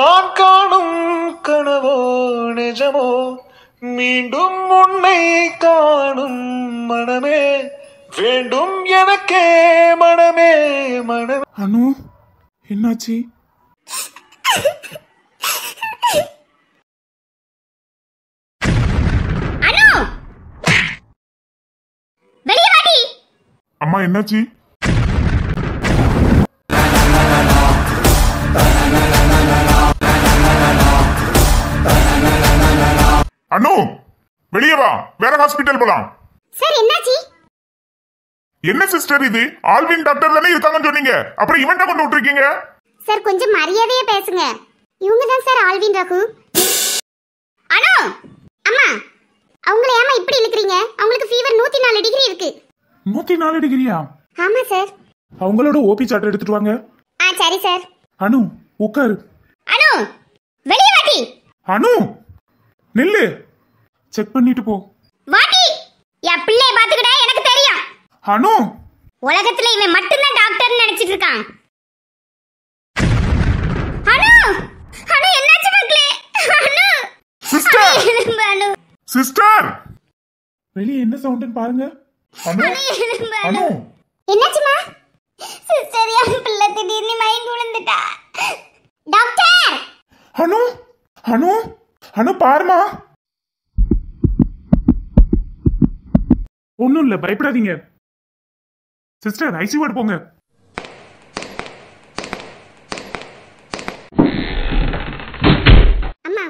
நான் காணும் கனவோ நிஜமோ மீண்டும் உன்னை காணும் மனமே வேண்டும் எனக்கே மனமே மனமே அனு என்னாச்சு அம்மா என்னாச்சு அண்ணு வெளியே வா வேற ஹாஸ்பிட்டல் போலாம் சார் என்னாச்சு என்ன சிஸ்டர் இது ஆல்வின் டாக்டர் தானே இருக்காங்கன்னு சொன்னீங்க அப்புறம் இவன் கொண்டு விட்டுருக்கீங்க சார் கொஞ்சம் மரியாதையா பேசுங்க இவங்க தான் சார் ஆல்வின் ரகு அனு அம்மா அவங்கள ஏமா இப்படி இழுக்கிறீங்க அவங்களுக்கு ஃபீவர் நாலு டிகிரி இருக்கு நூத்தி நாலு டிகிரியா ஆமா சார் அவங்களோட ஓபி சார்ட் எடுத்துட்டு வாங்க ஆ சரி சார் அனு உட்காரு அனு வெளியே வாடி அனு நில்லு செக் பண்ணிட்டு போ வாடி என் பிள்ளைய பாத்துக்கிட்ட எனக்கு தெரியும் அனு உலகத்துல இவன் மட்டும்தான் டாக்டர்னு நினைச்சிட்டு இருக்கான் அனு அனு என்னாச்சு மக்களே அனு சிஸ்டர் அனு சிஸ்டர் வெளிய என்ன சவுண்ட்னு பாருங்க அனு அனு எழும்பு என்னாச்சுமா சிஸ்டர் என் பிள்ளை திடீர்னு மயங்கி விழுந்துட்டா டாக்டர் அனு அனு அனு பாருமா ஒன்றும் இல்லை பயப்படாதீங்க சிஸ்டர் ஐசி வார்டு போங்க அம்மா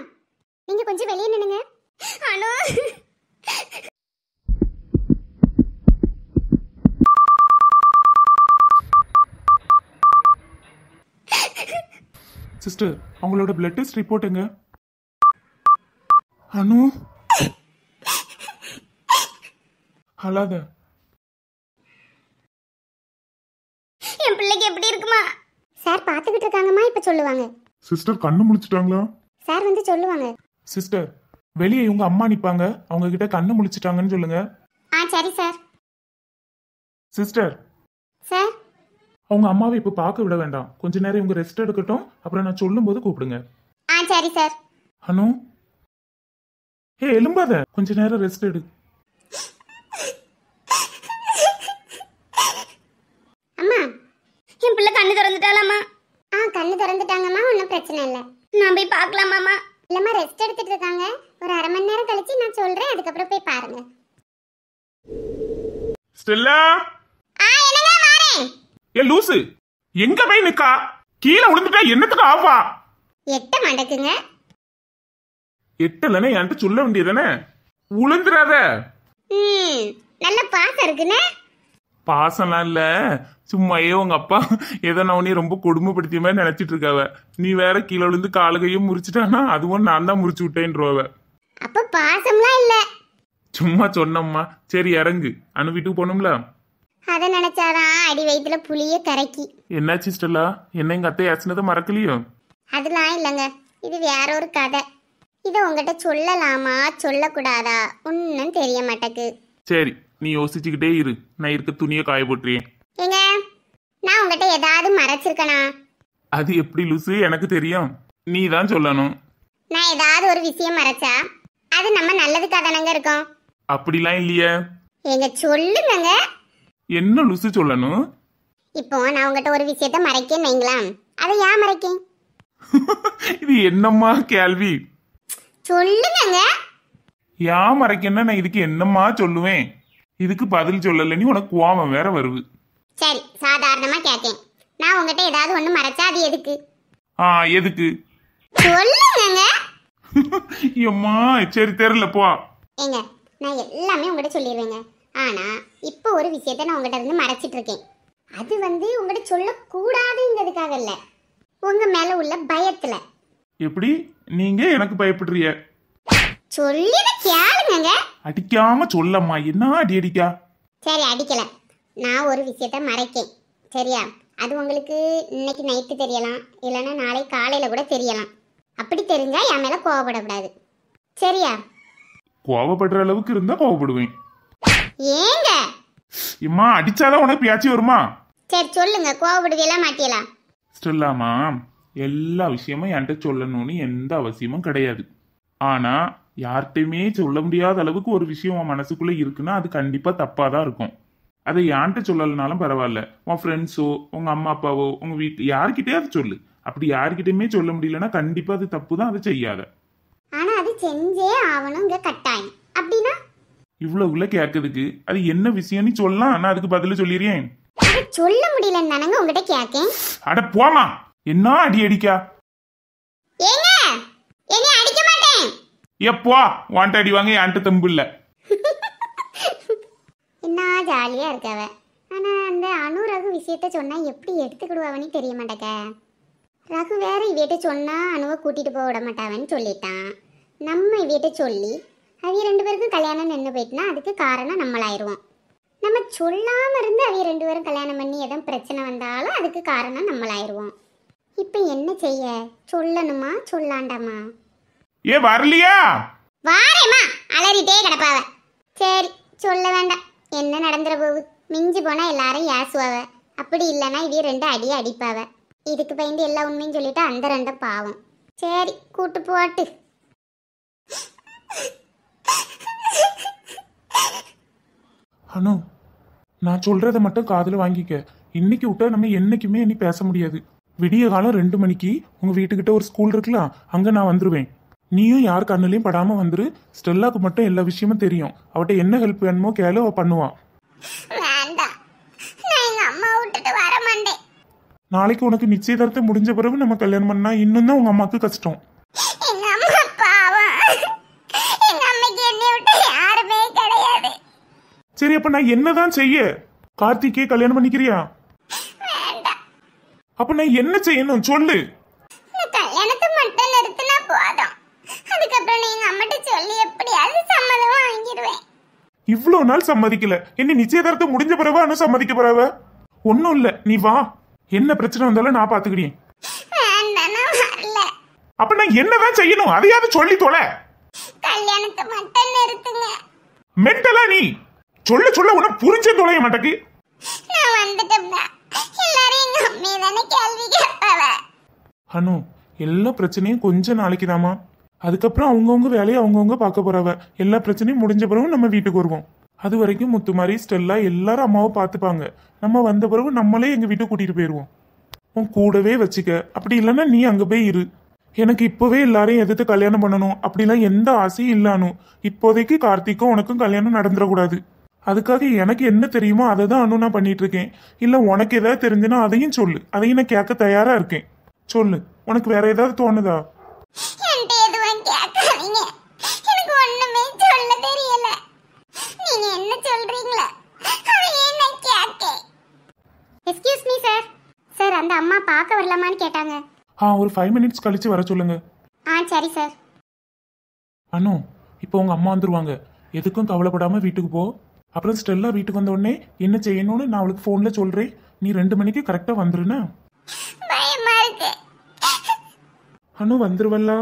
நீங்க கொஞ்சம் வெளியே நின்னுங்க அனு சிஸ்டர் அவங்களோட பிளட் டெஸ்ட் ரிப்போர்ட்டுங்க அனு அழாத என் பிள்ளைக்கு எப்படி இருக்குமா சார் பாத்துக்கிட்டு இருக்காங்கம்மா இப்ப சொல்லுவாங்க சிஸ்டர் கண்ணு முழிச்சிட்டாங்களா சார் வந்து சொல்லுவாங்க சிஸ்டர் வெளியே இவங்க அம்மா நிப்பாங்க அவங்க கிட்ட கண்ணு முழிச்சிட்டாங்கன்னு சொல்லுங்க ஆ சரி சார் சிஸ்டர் சார் அவங்க அம்மாவை இப்ப பார்க்க விட வேண்டாம் கொஞ்ச நேரம் இவங்க ரெஸ்ட் எடுக்கட்டும் அப்புறம் நான் சொல்லும்போது கூப்பிடுங்க ஆ சரி சார் அனு ஏ எலும்பாத கொஞ்ச நேரம் ரெஸ்ட் எடு அம்மா என் பிள்ளை கண்ணு திறந்துட்டாலாமா ஆ கண்ணு திறந்துட்டாங்கம்மா ஒன்றும் பிரச்சனை இல்லை நான் போய் பார்க்கலாமாம்மா இல்லைம்மா ரெஸ்ட் எடுத்துட்டு இருக்காங்க ஒரு அரை மணி நேரம் கழிச்சு நான் சொல்றேன் அதுக்கப்புறம் போய் பாருங்க ஸ்டெல்லா ஆ என்னங்க வரேன் ஏ லூசு எங்க போய் நிக்கா கீழே விழுந்துட்டா என்னத்துக்கு ஆவா எட்ட மாட்டேக்குங்க எட்டலன்னு என்கிட்ட சொல்ல வேண்டியதானே உளுந்துராத ம் நல்ல பாசம் இருக்குனே பாசம்லாம் இல்ல சும்மாயே உங்க அப்பா ஏதோ நான் உன்னை ரொம்ப கொடுமைப்படுத்திய மாதிரி நினைச்சிட்டு இருக்காவ நீ வேற கீழே விழுந்து காலகையும் முறிச்சிட்டானா அதுவும் நான் தான் முறிச்சு விட்டேன்றவ அப்ப பாசம்லாம் இல்ல சும்மா சொன்னம்மா சரி இறங்கு அனு வீட்டுக்கு போகணும்ல அத நினைச்சாதான் அடி வயித்துல புளிய கரைக்கி என்னாச்சு ஸ்டெல்லா என்ன எங்க அத்தை ஆச்சுனதை மறக்கலையோ அதெல்லாம் இல்லைங்க இது வேற ஒரு கதை இதை உங்ககிட்ட சொல்லலாமா சொல்லக்கூடாதா ஒன்னும் தெரிய மாட்டேக்கு சரி நீ யோசிச்சுக்கிட்டே இரு நான் இருக்க துணியை காய போட்டுறேன் ஏங்க நான் உங்ககிட்ட ஏதாவது மறைச்சிருக்கனா அது எப்படி லுசு எனக்கு தெரியும் நீ தான் சொல்லணும் நான் ஏதாவது ஒரு விஷயம் மறைச்சா அது நம்ம நல்லதுக்காக தானங்க இருக்கோம் அப்படிலாம் இல்லையே எங்க சொல்லுங்க என்ன லுசு சொல்லணும் இப்போ நான் உங்ககிட்ட ஒரு விஷயத்த மறைக்கேன்னு வைங்களேன் அதை ஏன் மறைக்கேன் இது என்னம்மா கேள்வி சொல்லுங்க ஏன் மறைக்கணும் நான் இதுக்கு என்னம்மா சொல்லுவேன் இதுக்கு பதில் சொல்லலன்னு உனக்கு கோவம் வேற வருது சரி சாதாரணமா கேட்டேன் நான் உங்ககிட்ட ஏதாவது ஒண்ணு மறைச்சா அது எதுக்கு ஆ எதுக்கு சொல்லுங்கங்க எம்மா சரி தெரியல போ ஏங்க நான் எல்லாமே உங்ககிட்ட சொல்லிடுவேங்க ஆனா இப்போ ஒரு விஷயத்தை நான் உங்ககிட்ட இருந்து மறைச்சிட்டு இருக்கேன் அது வந்து உங்ககிட்ட சொல்லக்கூடாதுங்கிறதுக்காக இல்ல உங்க மேல உள்ள பயத்துல எப்படி நீங்க எனக்கு பயப்படுறிய சொல்லிட கேளுங்க அடிக்காம சொல்லம்மா என்ன அடி அடிக்கா சரி அடிக்கல நான் ஒரு விஷயத்த மறைக்கேன் சரியா அது உங்களுக்கு இன்னைக்கு நைட்டு தெரியலாம் இல்லைன்னா நாளை காலையில கூட தெரியலாம் அப்படி தெரிஞ்சா என் மேல கோவப்படக்கூடாது சரியா கோவப்படுற அளவுக்கு இருந்தா கோவப்படுவேன் ஏங்க இம்மா அடிச்சாதான் உனக்கு பியாச்சி வருமா சரி சொல்லுங்க கோவப்படுவீங்களா மாட்டீங்களா ஸ்டெல்லாமா எல்லா விஷயமும் என்கிட்ட சொல்லணும்னு எந்த அவசியமும் கிடையாது ஆனால் யார்கிட்டையுமே சொல்ல முடியாத அளவுக்கு ஒரு விஷயம் உன் மனசுக்குள்ளே இருக்குன்னா அது கண்டிப்பாக தப்பாக தான் இருக்கும் அதை யான்கிட்ட சொல்லலைனாலும் பரவாயில்ல உன் ஃப்ரெண்ட்ஸோ உங்கள் அம்மா அப்பாவோ உங்கள் வீட்டு யார்கிட்டே அதை சொல்லு அப்படி யார்கிட்டயுமே சொல்ல முடியலன்னா கண்டிப்பாக அது தப்பு தான் அதை செய்யாத ஆனால் அது செஞ்சே கேட்கறதுக்கு அது என்ன விஷயம்னு சொல்லலாம் ஆனால் அதுக்கு சொல்ல முடியல உங்ககிட்ட கேட்கேன் அட போமா என்ன அடி அடிக்க ஏங்க என்ன அடிக்க மாட்டேன் எப்போ வாண்ட அடி வாங்க என்கிட்ட தெம்பு இல்ல என்ன ஜாலியா இருக்கவ ஆனா அந்த அனு ரகு விஷயத்த சொன்னா எப்படி எடுத்துக்கிடுவாவன்னு தெரிய மாட்டேக்க ரகு வேற இவியிட்ட சொன்னா அனுவை கூட்டிட்டு போக விட மாட்டாவன்னு சொல்லிட்டான் நம்ம இவியிட்ட சொல்லி அவிய ரெண்டு பேருக்கும் கல்யாணம் நின்று போயிட்டுனா அதுக்கு காரணம் நம்மளாயிருவோம் நம்ம சொல்லாம இருந்து அவிய ரெண்டு பேரும் கல்யாணம் பண்ணி எதுவும் பிரச்சனை வந்தாலும் அதுக்கு காரணம் நம்மளாயிருவோம் இப்போ என்ன செய்ய சொல்லணுமா சொல்லாண்டாமா ஏ வரலையா வாரேமா அலறிட்டே கிடப்பாவ சரி சொல்ல வேண்டாம் என்ன நடந்துற போகுது மிஞ்சி போனா எல்லாரும் யாசுவாவ அப்படி இல்லைன்னா இதே ரெண்டு அடியே அடிப்பாவ இதுக்கு பயந்து எல்லா உண்மையும் சொல்லிட்டு அந்த ரெண்டும் பாவம் சரி கூட்டு போட்டு அனு நான் சொல்றத மட்டும் காதுல வாங்கிக்க இன்னைக்கு விட்டா நம்ம என்னைக்குமே இனி பேச முடியாது விடிய காலம் ரெண்டு மணிக்கு உங்கள் வீட்டுக்கிட்ட ஒரு ஸ்கூல் இருக்குல்ல அங்கே நான் வந்துடுவேன் நீயும் யார் கண்ணிலையும் படாமல் வந்துரு ஸ்டெல்லாக்கு மட்டும் எல்லா விஷயமும் தெரியும் அவட்ட என்ன ஹெல்ப் வேணுமோ கேளு அவள் பண்ணுவான் நாளைக்கு உனக்கு நிச்சயதார்த்தை முடிஞ்ச பிறகு நம்ம கல்யாணம் பண்ணா இன்னும் தான் உங்க அம்மாக்கு கஷ்டம் சரி அப்ப நான் என்னதான் செய்ய கார்த்திகே கல்யாணம் பண்ணிக்கிறியா அப்ப நான் என்ன செய்யணும் சொல்லு கல்யாணத்தை மட்டும் நிறுத்தினா போதும் அதுக்கப்புறம் நீங்க அம்மட்ட சொல்லி எப்படியாவது சம்மதம் வாங்கிடுவேன் இவ்வளவு நாள் சம்மதிக்கல என்ன நிச்சயதார்த்தம் முடிஞ்ச பிறவா இன்னும் சம்மதிக்க பிறவ ஒன்னும் இல்ல நீ வா என்ன பிரச்சனை வந்தாலும் நான் பாத்துக்கிறேன் அப்ப நான் என்னதான் செய்யணும் அதையாவது சொல்லி தொலை கல்யாணத்தை மட்டும் நிறுத்துங்க மென்டலா நீ சொல்ல சொல்ல உன புரிஞ்ச தொலைய மாட்டேக்கு நான் வந்துட்டேன் நீ தானே கேள்வி கேட்பவ அனு எல்லா பிரச்சனையும் கொஞ்ச நாளைக்கு தாமா அதுக்கப்புறம் அவங்கவுங்க வேலையை அவங்கவுங்க பார்க்க போறவ எல்லா பிரச்சனையும் முடிஞ்ச பிறகு நம்ம வீட்டுக்கு வருவோம் அது வரைக்கும் முத்து மாதிரி ஸ்டெல்லா எல்லாரும் அம்மாவை பார்த்துப்பாங்க நம்ம வந்த பிறகு நம்மளே எங்க வீட்டுக்கு கூட்டிட்டு போயிடுவோம் உன் கூடவே வச்சுக்க அப்படி இல்லைன்னா நீ அங்க போய் இரு எனக்கு இப்போவே எல்லாரையும் எதிர்த்து கல்யாணம் பண்ணணும் அப்படிலாம் எந்த ஆசையும் இல்லானு இப்போதைக்கு கார்த்திக்கும் உனக்கும் கல்யாணம் நடந்துடக்கூடாது அதுக்காக எனக்கு என்ன தெரியுமோ அதை தான் அனு நான் பண்ணிட்டு இருக்கேன் இல்லை உனக்கு ஏதாவது தெரிஞ்சுன்னா அதையும் சொல்லு அதையும் நான் கேட்க தயாரா இருக்கேன் சொல்லு உனக்கு வேற ஏதாவது தோணுதா சார் சார் அந்த அம்மா பார்க்க வரலாமான்னு கேட்டாங்க ஆ ஒரு ஃபைவ் மினிட்ஸ் வர ஆ சார் அனு இப்போ உங்கள் அம்மா எதுக்கும் கவலைப்படாமல் வீட்டுக்கு போ அப்புறம் ஸ்டெல்லா வீட்டுக்கு வந்த உடனே என்ன செய்யணும்னு நான் அவளுக்கு போன்ல சொல்றேன் நீ ரெண்டு மணிக்கு கரெக்டா வந்துருனா அனு வந்துருவல்லா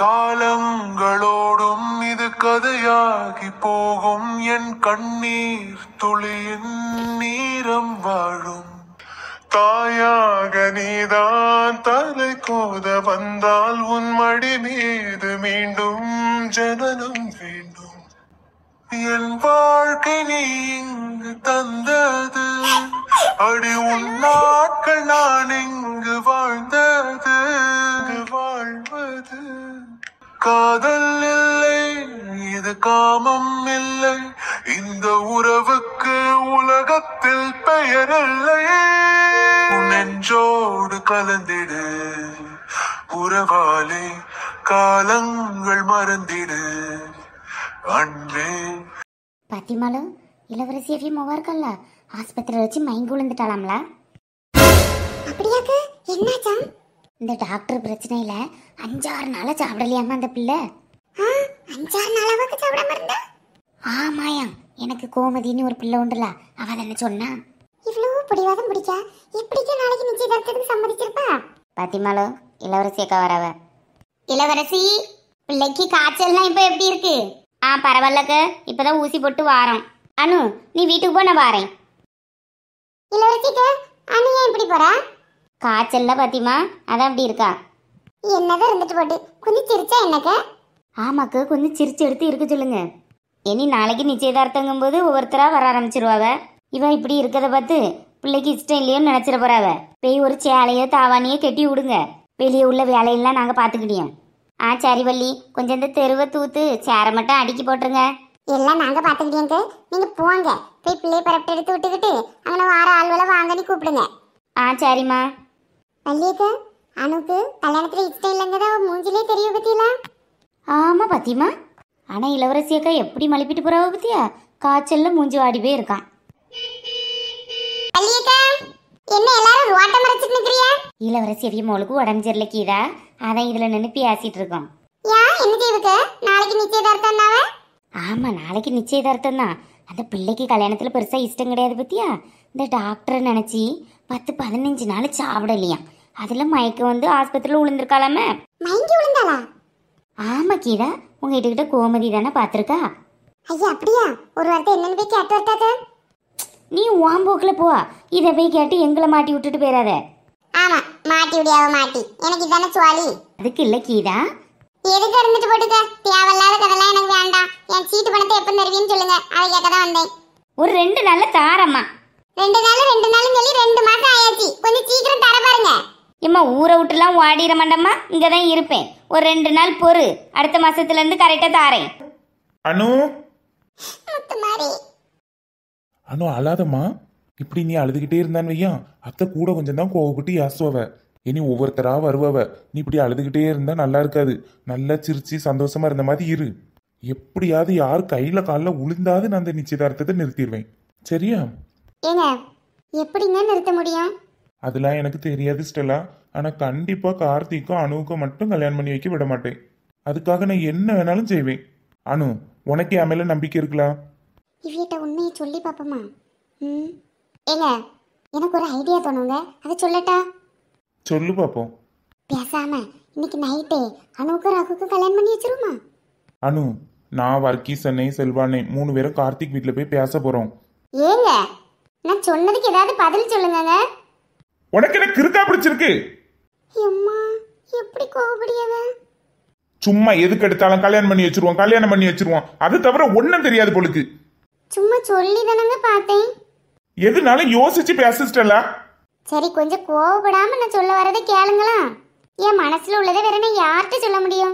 காலங்களோடும் இது கதையாகி போகும் என் கண்ணீர் துளியின் நீரம் வாழும் தாயாக நீதான் தலை கூத வந்தால் உன் மடி மீது மீண்டும் ஜனனம் வேண்டும் என் வாழ்க்கை நீங்கு தந்தது அடி உன் நாட்கள் நான் இங்கு வாழ்ந்தது வாழ்வது காதல் இல்லை இது காமம் இல்லை இருக்கல்ல ஆஸ்பத்திரியில் வச்சு மயங்கி விழுந்துட்டாளாம்ல அப்படியாக்க என்னாச்சா இந்த டாக்டர் பிரச்சனையில அஞ்சாறு நாளா சாப்பிடலையாமா அந்த பிள்ளை அஞ்சாறு நாளாவாக்கு சாப்பிடாம இருந்தா ஆமாயா எனக்கு கோமதின்னு ஒரு பிள்ளை உண்டுல அவ என்ன சொன்னா இவ்வளவு பிடிவாதம் பிடிச்சா எப்படிக்கு நாளைக்கு நிச்சயதார்த்தத்துக்கு சம்மதிச்சிருப்பா பாத்திமாலோ இளவரசி அக்கா வரவ இளவரசி பிள்ளைக்கு காய்ச்சல்லாம் இப்ப எப்படி இருக்கு ஆ பரவாயில்லக்க இப்பதான் ஊசி போட்டு வாரம் அனு நீ வீட்டுக்கு போ நான் வாரேன் இல்ல ருச்சிக்கு அனு ஏன் இப்படி போறா காய்ச்சல்ல பாத்திமா அதான் அப்படி இருக்கா என்னதான் இருந்துட்டு போட்டு கொஞ்சம் சிரிச்சா என்னக்க ஆமாக்கு கொஞ்சம் சிரிச்சு எடுத்து இருக்க சொல்லுங்க இனி நாளைக்கு நிச்சயதார்த்தங்கும் போது ஒவ்வொருத்தரா வர ஆரம்பிச்சிருவாவ இவன் இப்படி இருக்கத பார்த்து பிள்ளைக்கு இஷ்டம் இல்லையோன்னு நினைச்சிட போறாவ பெய் ஒரு சேலையோ தாவானியோ கெட்டி விடுங்க வெளியே உள்ள வேலையெல்லாம் நாங்கள் பார்த்துக்கிட்டியோம் ஆ சரி வள்ளி கொஞ்சம் இந்த தெருவை தூத்து சேரை மட்டும் அடுக்கி போட்டுருங்க எல்லாம் நாங்கள் பார்த்துக்கிட்டேங்க நீங்கள் போங்க போய் பிள்ளை பரப்பிட்டு எடுத்து விட்டுக்கிட்டு அங்கே வார ஆள்வலை வாங்கன்னு கூப்பிடுங்க ஆ சரிம்மா வள்ளியக்கு அனுக்கு கல்யாணத்துல இஷ்டம் இல்லைங்க மூஞ்சிலே தெரிய பத்தியலாம் ஆமா பாத்தியம்மா ஆனால் இளவரசி அக்கா எப்படி மழுப்பிட்டு போகிறாவ பத்தியா காய்ச்சல்ல மூஞ்சி வாடி போய் இருக்கான் என்ன எல்லாரும் ஓட்டம் மறைச்சிட்டு நிக்கிறிய இளவரசி எரிய உடம்பு சரியில்ல கீதா அதான் இதுல நின்று பேசிட்டு இருக்கோம் ஏன் என்ன செய்வுக்கு நாளைக்கு நிச்சயதார்த்தம் ஆமாம் நாளைக்கு நிச்சயதார்த்தம் தான் அந்த பிள்ளைக்கு கல்யாணத்தில் பெருசாக இஷ்டம் கிடையாது பற்றியா இந்த டாக்டரை நினச்சி பத்து பதினஞ்சு நாள் இல்லையா அதில் மயக்கம் வந்து ஆஸ்பத்திரியில் விழுந்திருக்காளாமே மயங்கி விழுந்தாளா ஆமாம் கீதா உங்ககிட்ட கிட்ட கோமதி தானே பார்த்துருக்கா ஐயா அப்படியா ஒரு வார்த்தை என்னன்னு போய் கேட்டு நீ உன் போக்கில் போ இதை போய் கேட்டு எங்களை மாட்டி விட்டுட்டு போயிடாத ஆமாம் மாட்டி விடியாவ மாட்டி எனக்கு இதானே சுவாலி அதுக்கு இல்லை கீதா எதுக்கு இருந்துட்டு போட்டுக்க தேவையில்லாத கதெல்லாம் எனக்கு வேண்டாம் என் சீட்டு பணத்தை எப்போ தருவீன்னு சொல்லுங்க அதை கேட்க தான் வந்தேன் ஒரு ரெண்டு நாள்ல தாரம்மா ரெண்டு நாள் ரெண்டு நாள்னு சொல்லி ரெண்டு மாசம் ஆயாச்சு கொஞ்சம் சீக்கிரம் தர பாருங்க ஏம்மா ஊரை விட்டுலாம் ஓடிட மாட்டேம்மா இங்க தான் இருப்பேன் ஒரு ரெண்டு நாள் பொறு அடுத்த மாசத்துல இருந்து கரெக்டா தாரேன் அனு முத்துமாரி அனு அழாதம்மா இப்படி நீ அழுதுகிட்டே இருந்தான்னு வையா அத்தை கூட கொஞ்சம் தான் கோவப்பட்டு யாசுவவ இனி ஒவ்வொருத்தராக வருவவ நீ இப்படி அழுதுகிட்டே இருந்தால் நல்லா இருக்காது நல்லா சிரிச்சு சந்தோஷமா இருந்த மாதிரி இரு எப்படியாவது யார் கையில காலில் உளுந்தாவது நான் அந்த நிச்சயதார்த்தத்தை நிறுத்திடுவேன் சரியா எப்படிங்க நிறுத்த முடியும் அதெல்லாம் எனக்கு தெரியாது ஸ்டெல்லா ஆனால் கண்டிப்பாக கார்த்திக்கும் அணுவுக்கும் மட்டும் கல்யாணம் பண்ணி வைக்க விட மாட்டேன் அதுக்காக நான் என்ன வேணாலும் செய்வேன் அனு உனக்கு என் மேல நம்பிக்கை இருக்கலாம் இவிட்ட உண்மையை சொல்லி பாப்பமா ஏங்க எனக்கு ஒரு ஐடியா தோணுங்க அதை சொல்லட்டா சொல்லு பாப்போம் பேசாம இன்னைக்கு நைட்டே அனுக்கு ரகுக்கு கல்யாணம் பண்ணி வச்சிருமா அனு நான் வர்க்கி சென்னை செல்வானே மூணு பேரும் கார்த்திக் வீட்டில் போய் பேச போறோம் ஏங்க நான் சொன்னதுக்கு ஏதாவது பதில் சொல்லுங்கங்க உனக்கு என்ன கிருதா பிடிச்சிருக்கு அம்மா எப்படி கோபடியவ சும்மா எதுக்கு எடுத்தாலும் கல்யாணம் பண்ணி வச்சிருவோம் கல்யாணம் பண்ணி வச்சிருவோம் அது தவிர ஒன்றும் தெரியாது பொழுது சும்மா சொல்லி தானங்க பார்த்தேன் எதுனாலும் யோசிச்சு பேசிட்டல சரி கொஞ்சம் கோவப்படாம நான் சொல்ல வரதை கேளுங்களா என் மனசுல உள்ளதை வேற நான் யார்கிட்ட சொல்ல முடியும்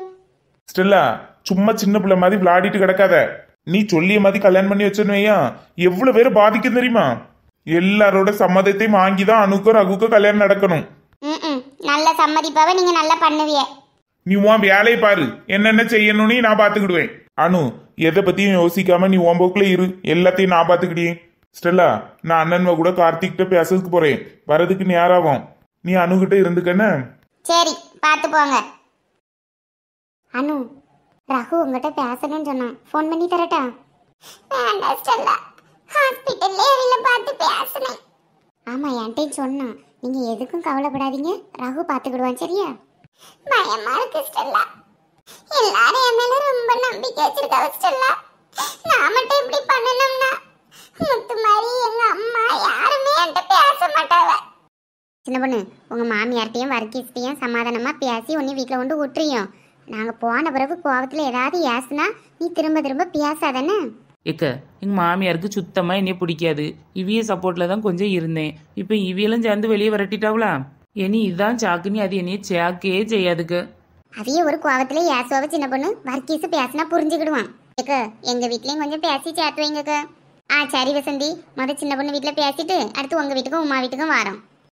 ஸ்டெல்லா சும்மா சின்ன பிள்ளை மாதிரி விளையாடிட்டு கிடக்காத நீ சொல்லிய மாதிரி கல்யாணம் பண்ணி வச்சோன்னுவையா எவ்வளவு பேரும் பாதிக்கும் தெரியுமா எல்லாரோட சம்மதத்தையும் வாங்கி தான் அணுக்கும் ரகுக்கும் கல்யாணம் நடக்கணும் நல்ல சம்மதிப்பாவ நீங்க நல்லா பண்ணுவிய நீ உன் வேலையை பாரு என்னென்ன செய்யணும்னு நான் பார்த்துக்கிடுவேன் அனு எதை பத்தியும் யோசிக்காம நீ உன் போக்குல இரு எல்லாத்தையும் நான் பார்த்துக்கிட்டேன் ஸ்டெல்லா நான் அண்ணன்வ கூட கார்த்திக்கிட்ட பேசுறதுக்கு போறேன் வரதுக்கு நேராகும் நீ அணுகிட்ட இருந்துக்கன்னு சரி பார்த்து போங்க அனு ரகு உங்ககிட்ட பேசணும்னு சொன்னான் ஃபோன் பண்ணி தரட்டா வேண்டாம் ஸ்டெல்லா ஹாஸ்பிட்டல்ல வெளியில பார்த்து பேசணும் ஆமா என்கிட்ட சொன்னான் நீங்க எதுக்கும் கவலைப்படாதீங்க ரகு பார்த்துக்கிடுவான் சரியா பயமா இருக்கு ஸ்டெல்லா எல்லாரும் என் மேல ரொம்ப நம்பிக்கை வச்சிருக்காங்க ஸ்டெல்லா நான் சின்ன பொண்ணு உங்கள் மாமியார்ட்டையும் வர்க்கீஸ்ட்டையும் சமாதானமாக பேசி உன்னை வீட்டில் கொண்டு விட்டுறியும் நாங்கள் போன பிறகு கோபத்தில் ஏதாவது ஏசுனா நீ திரும்ப திரும்ப பேசாதானே இக்க எங்கள் மாமியாருக்கு சுத்தமாக என்னையே பிடிக்காது இவிய சப்போர்ட்டில் தான் கொஞ்சம் இருந்தேன் இப்போ இவியெல்லாம் சேர்ந்து வெளியே விரட்டிட்டாவளா இனி இதுதான் சாக்குன்னு அது என்னையே சாக்கே செய்யாதுக்கு அதையே ஒரு கோவத்துல ஏசுவாவை சின்ன பொண்ணு வர்க்கீஸ் பேசுனா புரிஞ்சுக்கிடுவான் ஏக்க எங்கள் வீட்லயும் கொஞ்சம் பேசி சேர்த்து வைங்கக்க ஆ சரி வசந்தி மொதல் சின்ன பொண்ணு வீட்டில் பேசிட்டு அடுத்து உங்க வீட்டுக்கும் உமா வீட்டுக்கும் வரோம்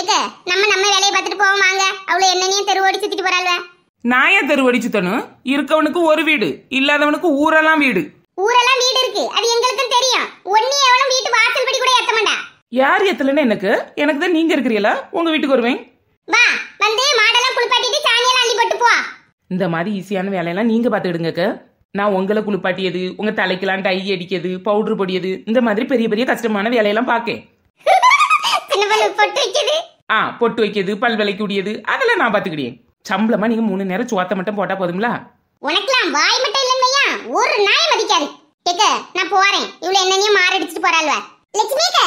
எங்க நம்ம நம்ம வேலையை பார்த்துட்டு போவோம் வாங்க அவளை என்னன்னு தெருவோடி சுத்திட்டு போறாள் நாயா தெருவடி சுத்தணும் இருக்கவனுக்கு ஒரு வீடு இல்லாதவனுக்கு ஊரெல்லாம் வீடு ஊரெல்லாம் வீடு இருக்கு அது எங்களுக்கும் தெரியும் ஒன்னே எவனும் வீட்டு வாசல் படி கூட ஏத்த யார் ஏத்தலன்னு எனக்கு எனக்கு தான் நீங்க இருக்கிறீங்களா உங்க வீட்டுக்கு வருவேன் வா வந்து மாடெல்லாம் குளிப்பாட்டிட்டு சாணியெல்லாம் அள்ளி போட்டு போ இந்த மாதிரி ஈஸியான வேலையெல்லாம் நீங்க பாத்துக்கிடுங்க நான் உங்களை குளிப்பாட்டியது உங்க தலைக்கெல்லாம் டை அடிக்கிறது பவுடர் பொடியது இந்த மாதிரி பெரிய பெரிய கஷ்டமான வேலையெல்லாம் பார்க்கேன் ஆ பொட்டு வைக்கிறது பல் விலைக்கு உடையது அதெல்லாம் நான் பாத்துக்கிட்டேன் சம்பளமா நீங்க மூணு நேரம் சுவாத்த மட்டும் போட்டா போதுங்களா உனக்குலாம் வாய் மட்டும் இல்லையா ஒரு நாய் மதிக்காது கேக்க நான் போறேன் இவ்வளவு என்னையும் மாற அடிச்சிட்டு போறாள்வ லட்சுமிக்க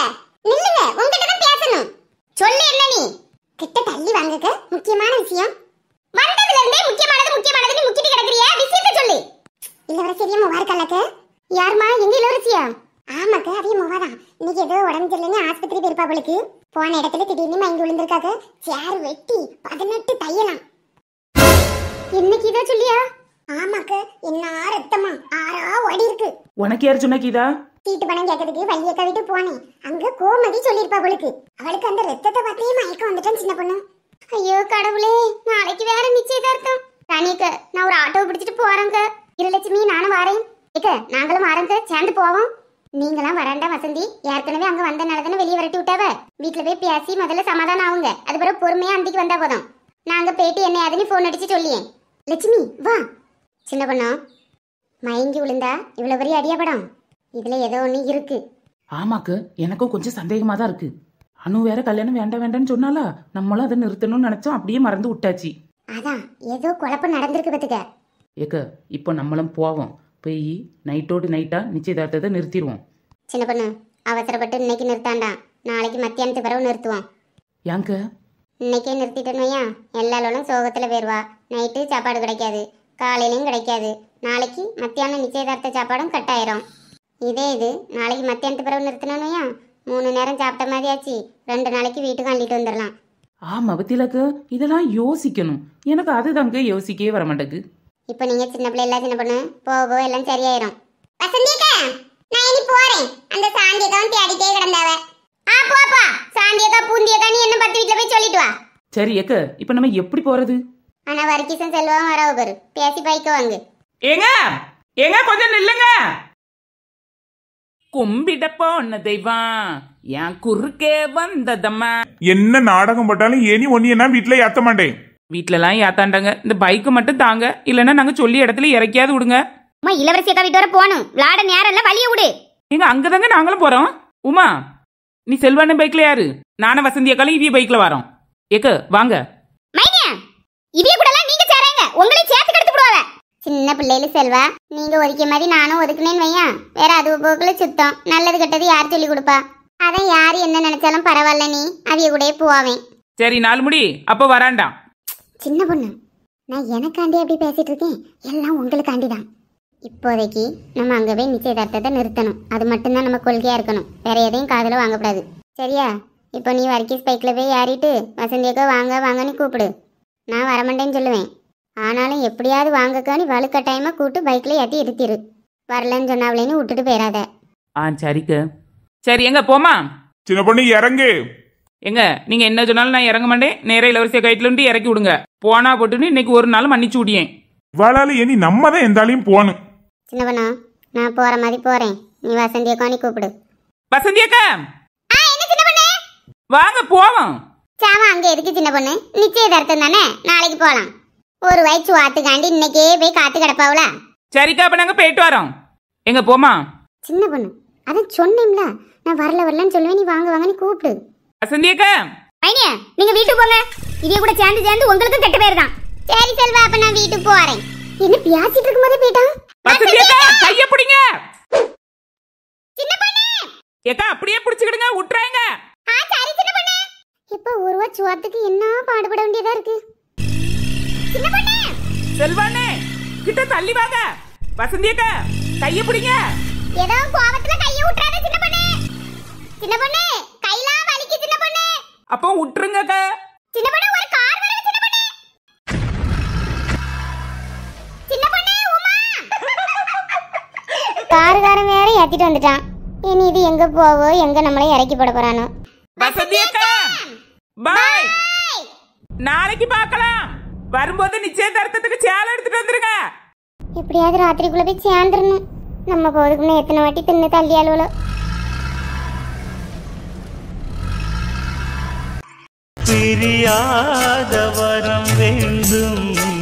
நில்லுங்க உங்ககிட்ட தான் பேசணும் சொல்லு என்ன நீ கிட்ட தள்ளி வாங்குக முக்கியமான விஷயம் வந்ததுல இருந்தே முக்கியமானது முக்கியமானது முக்கிட்டு கிடக்குறியா விஷயத்தை சொல்லு இல்ல வர சரியா மூவாறு கலக்கு யாருமா எங்க இளவரசியா ஆமாக்கா அதே மூவாதான் இன்னைக்கு ஏதோ உடம்புலன்னு ஆஸ்பத்திரி போயிருப்பா அவளுக்கு போன இடத்துல திடீர்னு மயங்கி விழுந்திருக்காக்க சேர் வெட்டி பதினெட்டு தையலாம் இன்னைக்கு இதோ சொல்லியா ஆமாக்க என்ன ரத்தமா ஆறா ஓடி இருக்கு உனக்கு யார் சொன்ன சீட்டு பணம் கேட்கறதுக்கு வள்ளிய கவிட்டு போனேன் அங்க கோமதி சொல்லிருப்பா அவளுக்கு அவளுக்கு அந்த ரத்தத்தை பார்த்தே மயக்கம் வந்துட்டேன் சின்ன பொண்ணு ஐயோ கடவுளே நாளைக்கு வேற நிச்சயதார்த்தம் ராணிக்க நான் ஒரு ஆட்டோ பிடிச்சிட்டு போறேங்க இருலட்சுமி நானும் வரேன் இக்க நாங்களும் வரேங்க சேர்ந்து போவோம் நீங்களாம் வராண்டா வசந்தி ஏற்கனவே அங்க வந்த தானே வெளியே விரட்டி விட்டாவ வீட்டுல போய் பேசி முதல்ல சமாதானம் ஆகுங்க அதுக்கப்புறம் பொறுமையா அந்திக்கு வந்தா போதும் நாங்க பேட்டி என்ன ஏதுன்னு போன் அடிச்சு சொல்லியேன் லட்சுமி வா சின்ன பொண்ணு மயங்கி விழுந்தா இவ்வளவு பெரிய அடியாபடம் இதுல ஏதோ ஒண்ணு இருக்கு ஆமாக்கு எனக்கும் கொஞ்சம் சந்தேகமா தான் இருக்கு அனு வேற கல்யாணம் வேண்டாம் வேண்டாம்னு சொன்னாலா நம்மளும் அதை நிறுத்தணும்னு நினைச்சோம் அப்படியே மறந்து விட்டாச்சு அதான் ஏதோ குழப்பம் நடந்திருக்கு பத்துக்க ஏக்க இப்போ நம்மளும் போவோம் போய் நைட்டோடு நைட்டாக நிச்சயதார்த்தத்தை நிறுத்திடுவோம் சின்ன பொண்ணு அவசரப்பட்டு இன்னைக்கு நிறுத்தாண்டா நாளைக்கு மத்தியானத்து பிறகு நிறுத்துவோம் யாங்க இன்னைக்கே நிறுத்திட்டோம்யா எல்லா லோனும் சோகத்தில் போயிடுவா நைட்டு சாப்பாடு கிடைக்காது காலையிலையும் கிடைக்காது நாளைக்கு மத்தியானம் நிச்சயதார்த்த சாப்பாடும் கட் ஆயிரும் இதே இது நாளைக்கு மத்தியானத்து பிறகு நிறுத்தினோம்யா மூணு நேரம் சாப்பிட்ட மாதிரி ஆச்சு ரெண்டு நாளைக்கு வீட்டுக்கு அள்ளிட்டு வந்துடலாம் ஆமா பத்திலக்கு இதெல்லாம் யோசிக்கணும் எனக்கு அதுதாங்க யோசிக்கவே வர மாட்டேங்குது இப்போ நீங்க சின்ன பிள்ளை எல்லாம் சின்ன பண்ணு போக போக எல்லாம் சரியாயிரும் வசந்தியக்கா நான் இனி போறேன் அந்த தான் தேடிட்டே கிடந்தாவ ஆ போப்பா சாந்தியக்கா பூந்தியக்கா நீ என்ன பத்து வீட்டுல போய் சொல்லிட்டு வா சரி ஏக்க இப்போ நம்ம எப்படி போறது ஆனா வர்க்கிசன் செல்வம் வரவு பாரு பேசி பைக்க வாங்க ஏங்க ஏங்க கொஞ்சம் நில்லுங்க கும்பிடப்போ போன தெய்வம் என் குறுக்கே வந்ததம்மா என்ன நாடகம் போட்டாலும் இனி ஒன்னு என்ன வீட்டுல ஏத்த மாட்டேன் வீட்டிலலாம் ஏத்தாண்டாங்க இந்த பைக்கு மட்டும் தாங்க இல்லைன்னா நாங்க சொல்லி இடத்துல இறக்கியாவது விடுங்க அம்மா இளவரசி அக்கா வீட்டு வர போகணும் விளாட நேரம் இல்லை வழியை விடு எங்க அங்கதாங்க நாங்களும் போறோம் உமா நீ செல்வான பைக்ல யாரு நானும் வசந்தி அக்காலும் இவிய பைக்ல வரோம் ஏக்க வாங்க இவிய கூட நீங்க சேரங்க உங்களே சேர்த்து கெடுத்து விடுவாங்க சின்ன பிள்ளையில செல்வா நீங்க ஒதுக்கிய மாதிரி நானும் ஒதுக்குனேன்னு வையன் வேற அது போக்குல சுத்தம் நல்லது கெட்டது யார் சொல்லி கொடுப்பா அதான் யார் என்ன நினைச்சாலும் பரவாயில்ல நீ அவிய கூட போவேன் சரி நாலு முடி அப்போ வராண்டாம் சின்ன பொண்ணு நான் எனக்காண்டி அப்படி பேசிட்டு இருக்கேன் எல்லாம் உங்களுக்காண்டி தான் இப்போதைக்கு நம்ம அங்கே போய் நிச்சயதார்த்தத்தை நிறுத்தணும் அது மட்டும்தான் நம்ம கொள்கையாக இருக்கணும் வேற எதையும் காதில் வாங்கக்கூடாது சரியா இப்போ நீ வர்க்கீஸ் பைக்கில் போய் ஏறிட்டு வசந்தியக்கோ வாங்க வாங்கன்னு கூப்பிடு நான் வரமாட்டேன்னு சொல்லுவேன் ஆனாலும் எப்படியாவது வாங்கக்கான்னு வலுக்கட்டாயமாக கூப்பிட்டு பைக்கில் ஏற்றி இருத்திரு வரலன்னு சொன்னாவிலேன்னு விட்டுட்டு போயிடாத ஆ சரிக்க சரி எங்க போமா சின்ன பொண்ணு இறங்கு எங்க நீங்க என்ன சொன்னாலும் நான் இறங்க மாட்டேன் நேர இளவரசிய கைட்லன்ட்டு இறக்கி விடுங்க போனா போட்டுன்னு இன்னைக்கு ஒரு நாள் மன்னிச்சு விடியேன் இவாளால இனி நம்ம தான் எந்தாலையும் போகணும் சின்ன பண்ணா நான் போற மாதிரி போறேன் நீ வசந்தி அக்கா நீ கூப்பிடு வசந்தி அக்கா வாங்க போவோம் சாமா அங்க எதுக்கு சின்ன பொண்ணு நிச்சயதார்த்தம் தானே நாளைக்கு போலாம் ஒரு வயசு வாத்துக்காண்டி இன்னைக்கே போய் காத்து கிடப்பாவுல சரிக்கா அப்ப நாங்க போயிட்டு வரோம் எங்க போமா சின்ன பொண்ணு அதான் சொன்னேன்ல நான் வரல வரலன்னு சொல்லுவேன் நீ வாங்க வாங்கன்னு கூப்பிடு நீங்க வீட்டுக்கு போங்க இதே கூட சேர்ந்து சேர்ந்து உங்களுக்கு கெட்ட பேர் தான் சரி செல்வா அப்ப நான் வீட்டுக்கு போறேன் என்ன பியாச்சிட்டு இருக்கும் போதே போயிட்டான் கைய பிடிங்க சின்ன அப்படியே பிடிச்சுக்கிடுங்க விட்டுறாங்க ஆ சரி சின்ன இப்ப ஒரு என்ன பாடுபட வேண்டியதா இருக்கு சின்ன செல்வானே கிட்ட தள்ளி வாங்க வசந்தி அக்கா கைய பிடிங்க ஏதோ கோவத்துல கைய விட்டுறாத சின்ன பொண்ணு சின்ன பொண்ணு அப்போ விட்டுருங்க காருக்காரன் வேற ஏத்திட்டு வந்துட்டான் இனி இது எங்க போவோ எங்க நம்மளை இறக்கி போட போறானோ நாளைக்கு பாக்கலாம் வரும்போது நிச்சயதார்த்தத்துக்கு சேலை எடுத்துட்டு வந்துருங்க எப்படியாவது ராத்திரிக்குள்ள போய் சேர்ந்துடணும் நம்ம போதுக்குன்னு எத்தனை வாட்டி தின்னு தள்ளி அலுவலோ பிரியாத வரம் வேண்டும்